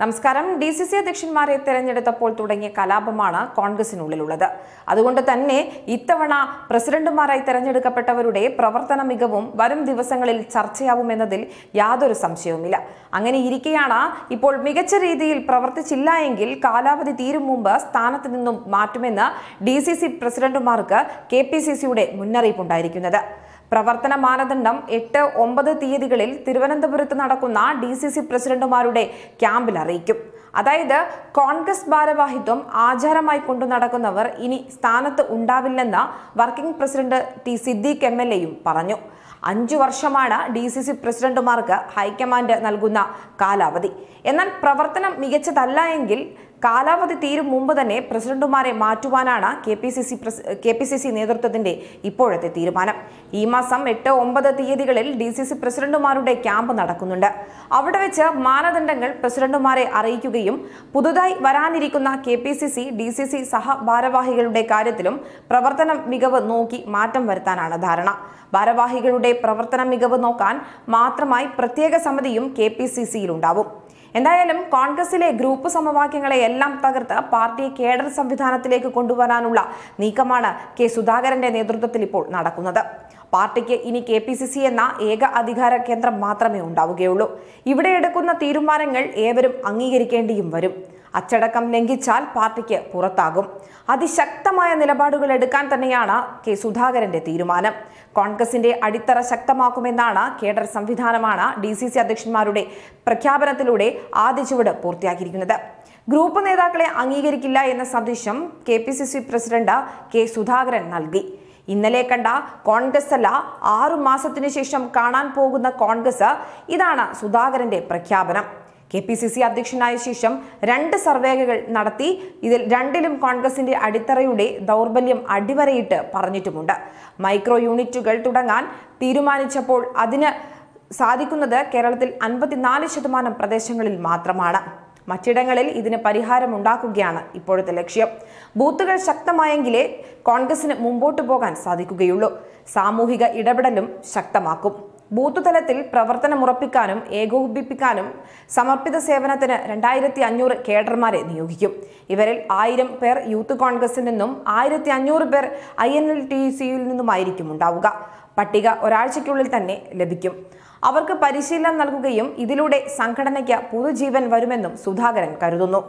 നമസ്കാരം D C C അധ്യക്ഷന്മാരെ തെരഞ്ഞെടുത്തപ്പോൾ തുടങ്ങിയ കലാപമാണ് കോൺഗ്രസിനുള്ളിലുള്ളത് അതുകൊണ്ട് തന്നെ ഇത്തവണ പ്രസിഡന്റുമാരായി തെരഞ്ഞെടുക്കപ്പെട്ടവരുടെ പ്രവർത്തന മികവും വരും ദിവസങ്ങളിൽ ചർച്ചയാവുമെന്നതിൽ യാതൊരു സംശയവുമില്ല അങ്ങനെ ഇരിക്കെയാണ് ഇപ്പോൾ മികച്ച രീതിയിൽ പ്രവർത്തിച്ചില്ല എങ്കിൽ കാലാവധി തീരും മുമ്പ് സ്ഥാനത്ത് നിന്നും മാറ്റുമെന്ന് ഡി സി സി പ്രസിഡന്റുമാർക്ക് കെ പി സി സിയുടെ മുന്നറിയിപ്പുണ്ടായിരിക്കുന്നത് പ്രവർത്തന മാനദണ്ഡം എട്ട് ഒമ്പത് തീയതികളിൽ തിരുവനന്തപുരത്ത് നടക്കുന്ന ഡി സി സി പ്രസിഡന്റുമാരുടെ ക്യാമ്പിൽ അറിയിക്കും അതായത് കോൺഗ്രസ് ഭാരവാഹിത്വം ആചാരമായി കൊണ്ടു നടക്കുന്നവർ ഇനി സ്ഥാനത്ത് ഉണ്ടാവില്ലെന്ന് working president T Siddique M L എയും പറഞ്ഞു അഞ്ചു വർഷമാണ് ഡി സി സി പ്രസിഡന്റുമാർക്ക് ഹൈക്കമാൻഡ് നൽകുന്ന കാലാവധി എന്നാൽ പ്രവർത്തനം മികച്ചതല്ല എങ്കിൽ കാലാവധി തീരും മുമ്പ് തന്നെ പ്രസിഡന്റുമാരെ മാറ്റുവാനാണ് K P C C K P C C നേതൃത്വത്തിന്റെ ഇപ്പോഴത്തെ തീരുമാനം ഈ മാസം എട്ട് ഒമ്പത് തീയതികളിൽ ഡി സി സി പ്രസിഡന്റുമാരുടെ ക്യാമ്പ് നടക്കുന്നുണ്ട് അവിടെ വെച്ച് മാനദണ്ഡങ്ങൾ പ്രസിഡന്റുമാരെ അറിയിക്കുകയും പുതുതായി വരാനിരിക്കുന്ന K P C C D C C സഹഭാരവാഹികളുടെ കാര്യത്തിലും പ്രവർത്തന മികവ് നോക്കി മാറ്റം വരുത്താനാണ് ധാരണ ഭാരവാഹികളുടെ പ്രവർത്തന മികവ് നോക്കാൻ മാത്രമായി പ്രത്യേക സമിതിയും കെ പി സി സിയിലുണ്ടാവും എന്തായാലും കോൺഗ്രസിലെ ഗ്രൂപ്പ് സമവാക്യങ്ങളെ എല്ലാം തകർത്ത് പാർട്ടി കേഡർ സംവിധാനത്തിലേക്ക് കൊണ്ടുവരാനുള്ള നീക്കമാണ് കെ സുധാകരന്റെ നേതൃത്വത്തിൽ ഇപ്പോൾ നടക്കുന്നത് പാർട്ടിക്ക് ഇനി കെ പി സി സി എന്ന ഏക അധികാര കേന്ദ്രം മാത്രമേ ഉണ്ടാവുകയുള്ളൂ ഇവിടെ എടുക്കുന്ന തീരുമാനങ്ങൾ ഏവരും അംഗീകരിക്കേണ്ടിയും വരും അച്ചടക്കം ലംഘിച്ചാൽ പാർട്ടിക്ക് പുറത്താകും അതിശക്തമായ നിലപാടുകൾ എടുക്കാൻ തന്നെയാണ് കെ സുധാകരന്റെ തീരുമാനം കോൺഗ്രസിന്റെ അടിത്തറ ശക്തമാക്കുമെന്നാണ് കേഡർ സംവിധാനമാണ് ഡി സി സി അധ്യക്ഷന്മാരുടെ പ്രഖ്യാപനത്തിലൂടെ ആദ്യ ചുവട് പൂർത്തിയാക്കിയിരിക്കുന്നത് ഗ്രൂപ്പ് നേതാക്കളെ അംഗീകരിക്കില്ല എന്ന സന്ദേശം K P C C president K Sudhakaran നൽകി ഇന്നലെ കണ്ട കോൺഗ്രസ് അല്ല ആറു മാസത്തിനു ശേഷം കാണാൻ പോകുന്ന കോൺഗ്രസ് ഇതാണ് സുധാകരന്റെ പ്രഖ്യാപനം കെ പി സി സി അധ്യക്ഷനായ ശേഷം രണ്ട് സർവേകൾ നടത്തി ഇതിൽ രണ്ടിലും കോൺഗ്രസിന്റെ അടിത്തറയുടെ ദൗർബല്യം അടിവരയിട്ട് പറഞ്ഞിട്ടുമുണ്ട് മൈക്രോ യൂണിറ്റുകൾ തുടങ്ങാൻ തീരുമാനിച്ചപ്പോൾ അതിന് സാധിക്കുന്നത് കേരളത്തിൽ അൻപത്തിനാല് ശതമാനം പ്രദേശങ്ങളിൽ മാത്രമാണ് മറ്റിടങ്ങളിൽ ഇതിന് പരിഹാരം ഉണ്ടാക്കുകയാണ് ഇപ്പോഴത്തെ ലക്ഷ്യം ബൂത്തുകൾ ശക്തമായെങ്കിലേ കോൺഗ്രസിന് മുമ്പോട്ടു പോകാൻ സാധിക്കുകയുള്ളൂ സാമൂഹിക ഇടപെടലും ശക്തമാക്കും ബൂത്ത് തലത്തിൽ പ്രവർത്തനമുറപ്പിക്കാനും ഏകോപിപ്പിക്കാനും സമർപ്പിത സേവനത്തിന് രണ്ടായിരത്തി അഞ്ഞൂറ് കേഡർമാരെ നിയോഗിക്കും ഇവരിൽ ആയിരം പേർ യൂത്ത് കോൺഗ്രസിൽ നിന്നും ആയിരത്തി അഞ്ഞൂറ് പേർ ഐ എൻ എൽ ടി സിയിൽ നിന്നുമായിരിക്കും ഉണ്ടാവുക പട്ടിക ഒരാഴ്ചയ്ക്കുള്ളിൽ തന്നെ ലഭിക്കും അവർക്ക് പരിശീലനം നൽകുകയും ഇതിലൂടെ സംഘടനയ്ക്ക് പുതുജീവൻ വരുമെന്നും സുധാകരൻ കരുതുന്നു